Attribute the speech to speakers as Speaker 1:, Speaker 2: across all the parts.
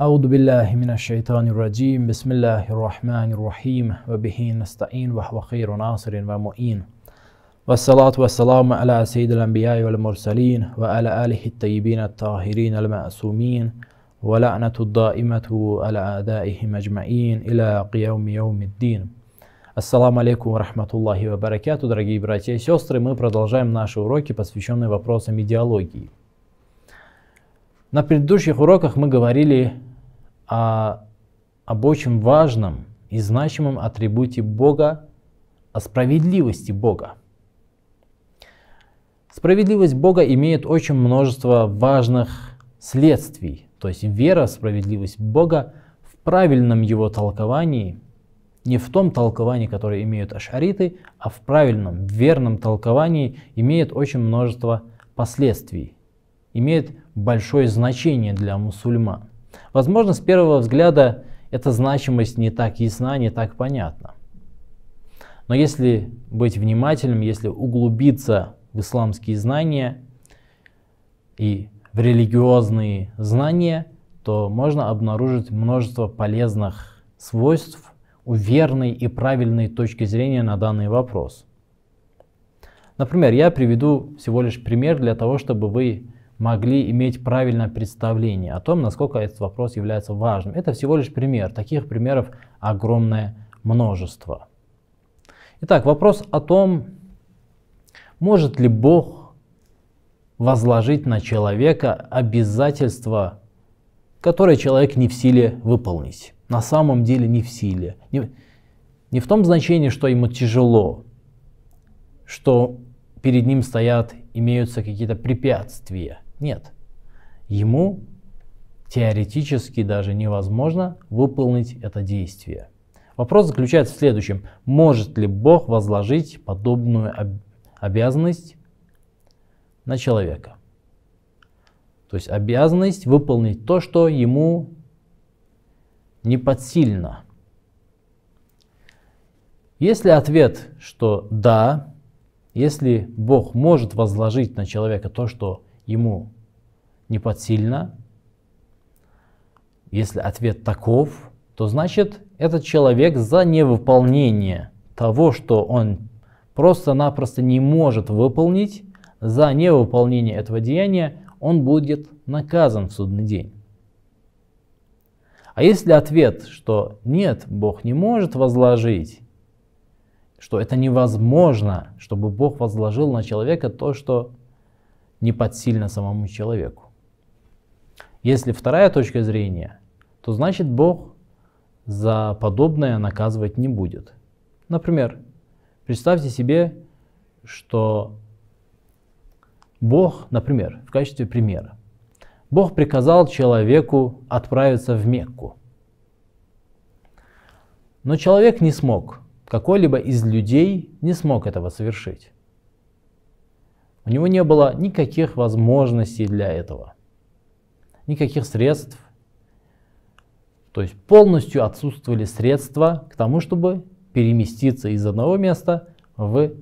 Speaker 1: أعوذ بالله من الشيطان الرجيم بسم الله الرحمن الرحيم وبه نستعين وهو خير ناصر ومؤين والصلاة والسلام على سيد الأنبياء والمرسلين وعلى آله الطيبين الطاهرين المعصومين ولعنة الدائمة على أعدائهم أجمعين إلى قيام يوم الدين السلام عليكم ورحمة الله وبركاته дорогие братья и сестры. Мы продолжаем наши уроки, посвященные вопросам идеологии. На предыдущих уроках мы говорили о, об очень важном и значимом атрибуте Бога, о справедливости Бога. Справедливость Бога имеет очень множество важных следствий. То есть вера в справедливость Бога в правильном его толковании, не в том толковании, которое имеют ашариты, а в правильном, верном толковании имеет очень множество последствий, имеет большое значение для мусульман. Возможно, с первого взгляда эта значимость не так ясна, не так понятна. Но если быть внимательным, если углубиться в исламские знания и в религиозные знания, то можно обнаружить множество полезных свойств у верной и правильной точки зрения на данный вопрос. Например, я приведу всего лишь пример для того, чтобы вы могли иметь правильное представление о том, насколько этот вопрос является важным. Это всего лишь пример. Таких примеров огромное множество. Итак, вопрос о том, может ли Бог возложить на человека обязательства, которые человек не в силе выполнить. На самом деле не в силе. Не, не в том значении, что ему тяжело, что перед ним стоят, имеются какие-то препятствия – нет. Ему теоретически даже невозможно выполнить это действие. Вопрос заключается в следующем. Может ли Бог возложить подобную обязанность на человека? То есть обязанность выполнить то, что ему не подсильно. Если ответ, что да, если Бог может возложить на человека то, что ему не подсильно, если ответ таков, то значит этот человек за невыполнение того, что он просто-напросто не может выполнить, за невыполнение этого деяния он будет наказан в судный день. А если ответ, что нет, Бог не может возложить, что это невозможно, чтобы Бог возложил на человека то, что не подсильна самому человеку. Если вторая точка зрения, то значит Бог за подобное наказывать не будет. Например, представьте себе, что Бог, например, в качестве примера, Бог приказал человеку отправиться в Мекку. Но человек не смог, какой-либо из людей не смог этого совершить. У него не было никаких возможностей для этого, никаких средств. То есть полностью отсутствовали средства к тому, чтобы переместиться из одного места в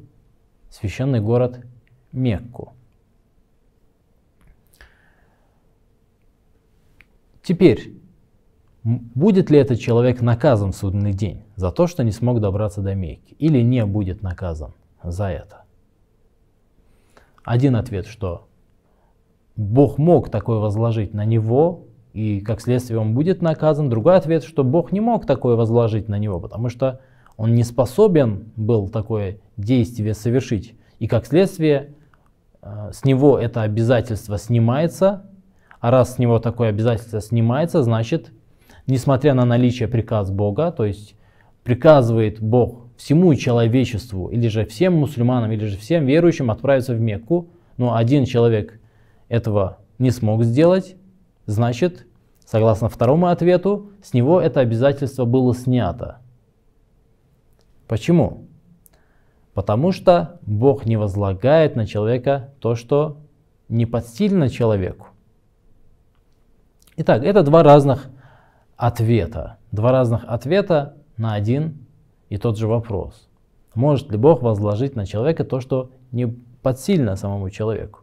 Speaker 1: священный город Мекку. Теперь, будет ли этот человек наказан в судный день за то, что не смог добраться до Мекки, или не будет наказан за это? Один ответ, что Бог мог такое возложить на него, и как следствие он будет наказан. Другой ответ, что Бог не мог такое возложить на него, потому что он не способен был такое действие совершить. И как следствие э, с него это обязательство снимается, а раз с него такое обязательство снимается, значит, несмотря на наличие приказ Бога, то есть приказывает Бог всему человечеству, или же всем мусульманам, или же всем верующим отправиться в Мекку, но один человек этого не смог сделать, значит, согласно второму ответу, с него это обязательство было снято. Почему? Потому что Бог не возлагает на человека то, что не подстильно человеку. Итак, это два разных ответа. Два разных ответа на один и тот же вопрос. Может ли Бог возложить на человека то, что не подсильно самому человеку?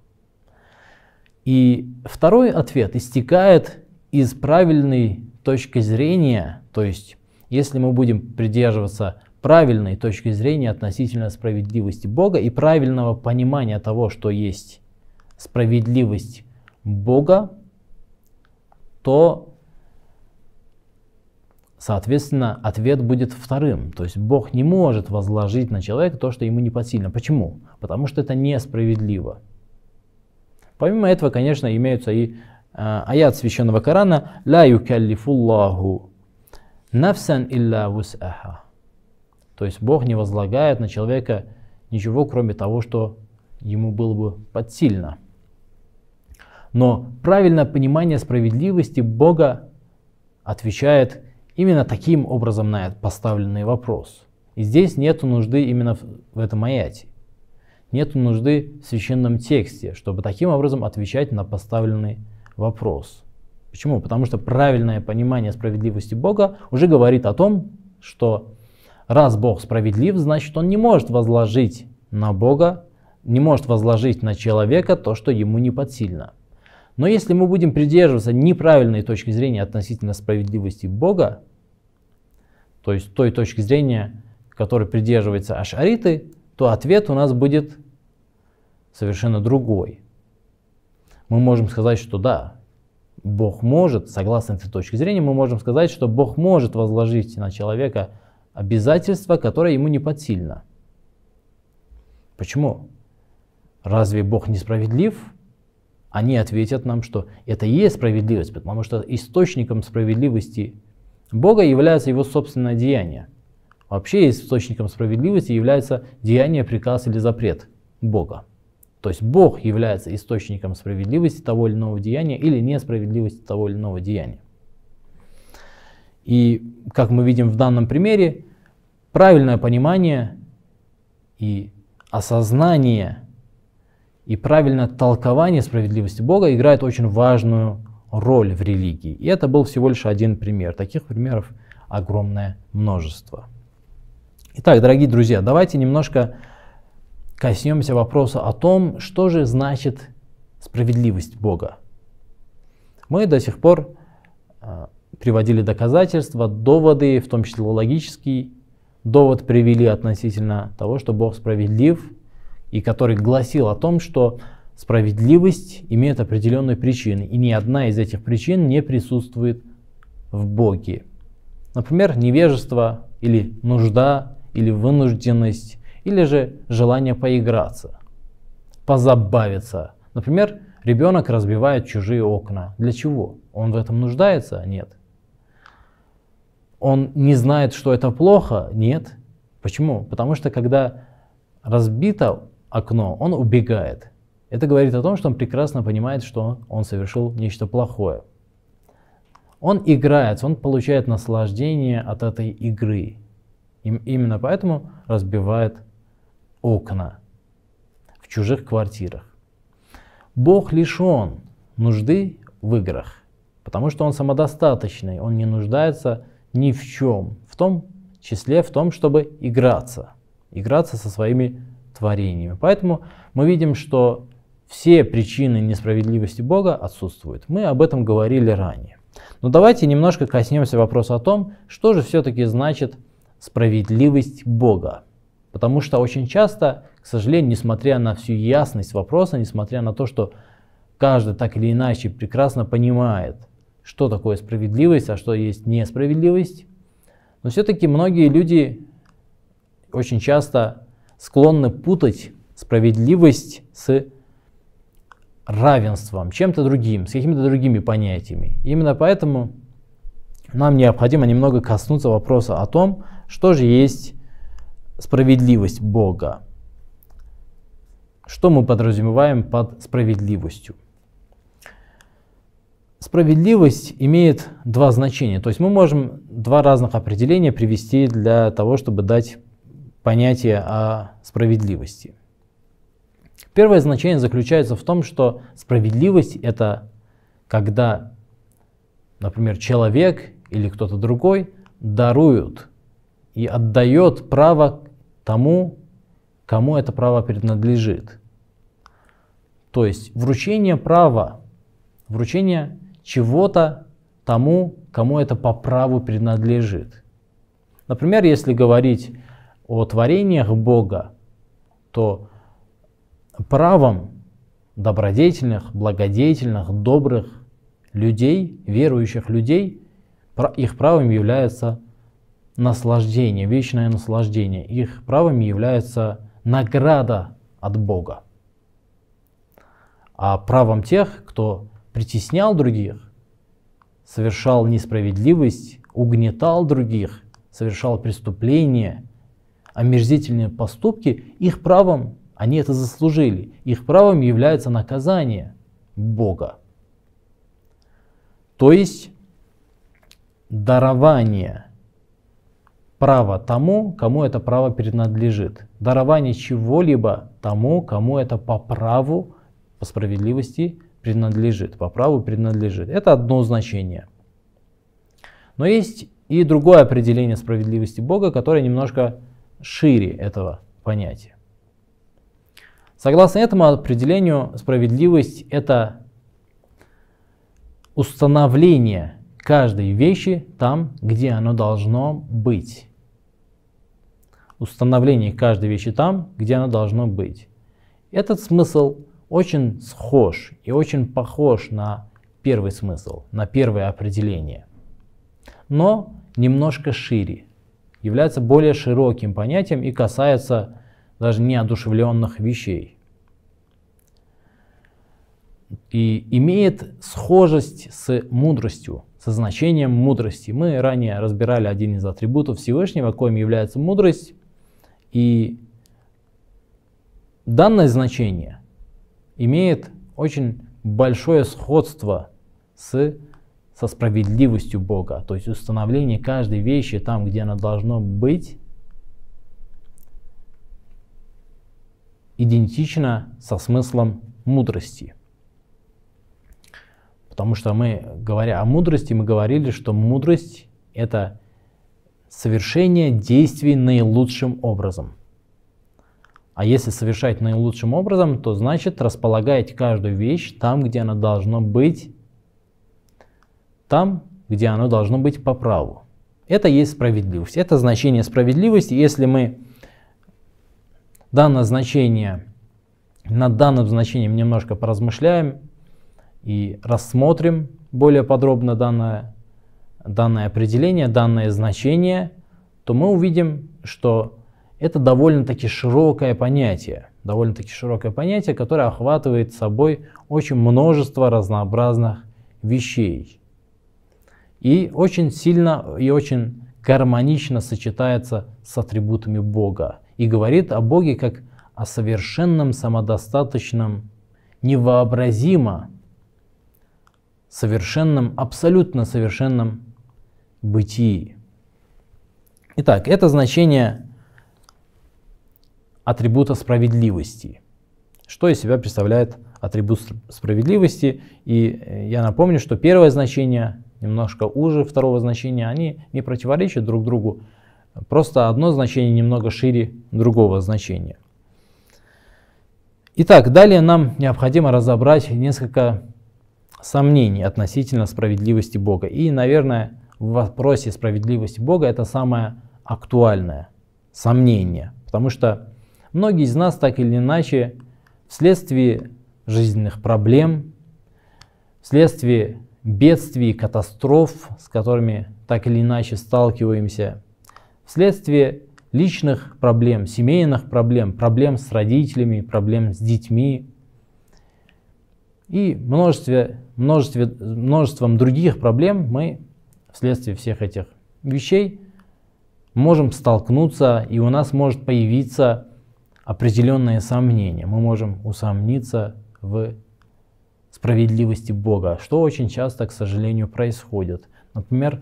Speaker 1: И второй ответ истекает из правильной точки зрения, то есть если мы будем придерживаться правильной точки зрения относительно справедливости Бога и правильного понимания того, что есть справедливость Бога, то Соответственно, ответ будет вторым. То есть Бог не может возложить на человека то, что ему не посильно. Почему? Потому что это несправедливо. Помимо этого, конечно, имеются и э, аят священного Корана «Ла юкаллифуллаху нафсан илля вус'аха». То есть Бог не возлагает на человека ничего, кроме того, что ему было бы подсильно. Но правильное понимание справедливости Бога отвечает Именно таким образом на поставленный вопрос. И здесь нет нужды именно в этом аяте. Нет нужды в священном тексте, чтобы таким образом отвечать на поставленный вопрос. Почему? Потому что правильное понимание справедливости Бога уже говорит о том, что раз Бог справедлив, значит он не может возложить на Бога, не может возложить на человека то, что ему не подсильно. Но если мы будем придерживаться неправильной точки зрения относительно справедливости Бога, то есть той точки зрения, которой придерживаются ашариты, то ответ у нас будет совершенно другой. Мы можем сказать, что да, Бог может, согласно этой точке зрения, мы можем сказать, что Бог может возложить на человека обязательство, которое ему не подсильно. Почему? Разве Бог несправедлив? они ответят нам, что это и есть справедливость, потому что источником справедливости Бога является его собственное деяние. Вообще источником справедливости является деяние, приказ или запрет Бога. То есть Бог является источником справедливости того или иного деяния или несправедливости того или иного деяния. И как мы видим в данном примере, правильное понимание и осознание и правильное толкование справедливости Бога играет очень важную роль в религии. И это был всего лишь один пример. Таких примеров огромное множество. Итак, дорогие друзья, давайте немножко коснемся вопроса о том, что же значит справедливость Бога. Мы до сих пор э, приводили доказательства, доводы, в том числе логический довод привели относительно того, что Бог справедлив – и который гласил о том, что справедливость имеет определенные причины, и ни одна из этих причин не присутствует в Боге. Например, невежество или нужда, или вынужденность, или же желание поиграться, позабавиться. Например, ребенок разбивает чужие окна. Для чего? Он в этом нуждается? Нет. Он не знает, что это плохо? Нет. Почему? Потому что когда разбито окно, он убегает. Это говорит о том, что он прекрасно понимает, что он совершил нечто плохое. Он играет. он получает наслаждение от этой игры. И именно поэтому разбивает окна в чужих квартирах. Бог лишен нужды в играх, потому что он самодостаточный, он не нуждается ни в чем, в том числе в том, чтобы играться, играться со своими творениями. Поэтому мы видим, что все причины несправедливости Бога отсутствуют. Мы об этом говорили ранее. Но давайте немножко коснемся вопроса о том, что же все-таки значит справедливость Бога. Потому что очень часто, к сожалению, несмотря на всю ясность вопроса, несмотря на то, что каждый так или иначе прекрасно понимает, что такое справедливость, а что есть несправедливость, но все-таки многие люди очень часто склонны путать справедливость с равенством, чем-то другим, с какими-то другими понятиями. Именно поэтому нам необходимо немного коснуться вопроса о том, что же есть справедливость Бога. Что мы подразумеваем под справедливостью? Справедливость имеет два значения. То есть мы можем два разных определения привести для того, чтобы дать понятие о справедливости. Первое значение заключается в том, что справедливость это когда, например, человек или кто-то другой дарует и отдает право тому, кому это право принадлежит. То есть вручение права, вручение чего-то тому, кому это по праву принадлежит. Например, если говорить о творениях Бога, то правом добродетельных, благодетельных, добрых людей, верующих людей, их правом является наслаждение, вечное наслаждение. Их правом является награда от Бога. А правом тех, кто притеснял других, совершал несправедливость, угнетал других, совершал преступления, омерзительные поступки, их правом, они это заслужили, их правом является наказание Бога. То есть дарование права тому, кому это право принадлежит. Дарование чего-либо тому, кому это по праву, по справедливости принадлежит, по праву принадлежит. Это одно значение. Но есть и другое определение справедливости Бога, которое немножко шире этого понятия. Согласно этому определению, справедливость – это установление каждой вещи там, где оно должно быть. Установление каждой вещи там, где оно должно быть. Этот смысл очень схож и очень похож на первый смысл, на первое определение, но немножко шире, является более широким понятием и касается даже неодушевленных вещей. И имеет схожесть с мудростью, со значением мудрости. Мы ранее разбирали один из атрибутов Всевышнего, коим является мудрость. И данное значение имеет очень большое сходство с со справедливостью Бога, то есть установление каждой вещи там, где она должно быть, идентично со смыслом мудрости. Потому что мы, говоря о мудрости, мы говорили, что мудрость – это совершение действий наилучшим образом. А если совершать наилучшим образом, то значит располагать каждую вещь там, где она должна быть там, где оно должно быть по праву. Это есть справедливость. Это значение справедливости. Если мы данное значение, над данным значением немножко поразмышляем и рассмотрим более подробно данное, данное определение, данное значение, то мы увидим, что это довольно-таки широкое понятие, довольно-таки широкое понятие, которое охватывает собой очень множество разнообразных вещей и очень сильно и очень гармонично сочетается с атрибутами Бога и говорит о Боге как о совершенном, самодостаточном, невообразимо совершенном, абсолютно совершенном бытии. Итак, это значение атрибута справедливости. Что из себя представляет атрибут справедливости? И э, я напомню, что первое значение немножко уже второго значения, они не противоречат друг другу, просто одно значение немного шире другого значения. Итак, далее нам необходимо разобрать несколько сомнений относительно справедливости Бога. И, наверное, в вопросе справедливости Бога это самое актуальное сомнение, потому что многие из нас так или иначе вследствие жизненных проблем, вследствие бедствий, катастроф, с которыми так или иначе сталкиваемся, вследствие личных проблем, семейных проблем, проблем с родителями, проблем с детьми и множестве, множестве, множеством других проблем мы вследствие всех этих вещей можем столкнуться, и у нас может появиться определенное сомнение. Мы можем усомниться в справедливости Бога, что очень часто, к сожалению, происходит. Например,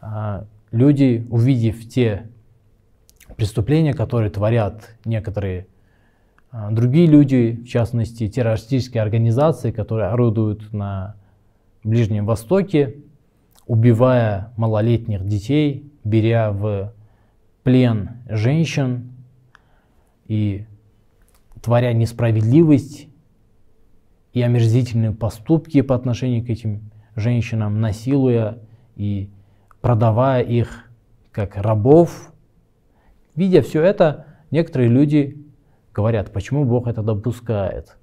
Speaker 1: а, люди, увидев те преступления, которые творят некоторые а, другие люди, в частности, террористические организации, которые орудуют на Ближнем Востоке, убивая малолетних детей, беря в плен женщин и творя несправедливость и омерзительные поступки по отношению к этим женщинам, насилуя и продавая их как рабов. Видя все это, некоторые люди говорят, почему Бог это допускает.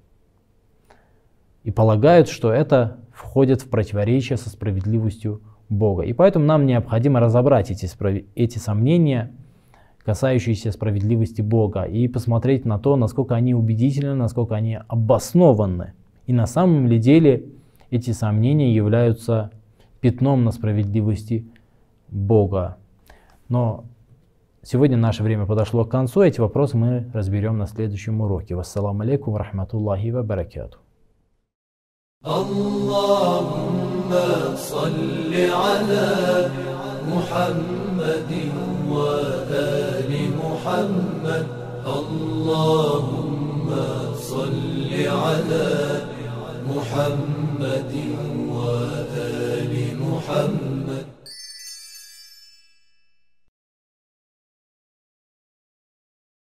Speaker 1: И полагают, что это входит в противоречие со справедливостью Бога. И поэтому нам необходимо разобрать эти, эти сомнения, касающиеся справедливости Бога, и посмотреть на то, насколько они убедительны, насколько они обоснованы – и на самом ли деле эти сомнения являются пятном на справедливости Бога. Но сегодня наше время подошло к концу. Эти вопросы мы разберем на следующем уроке. Вассаламу алейкум, рахматуллахи ва баракату. اللهم صل على محمد وآل محمد اللهم صل على محمد وآل محمد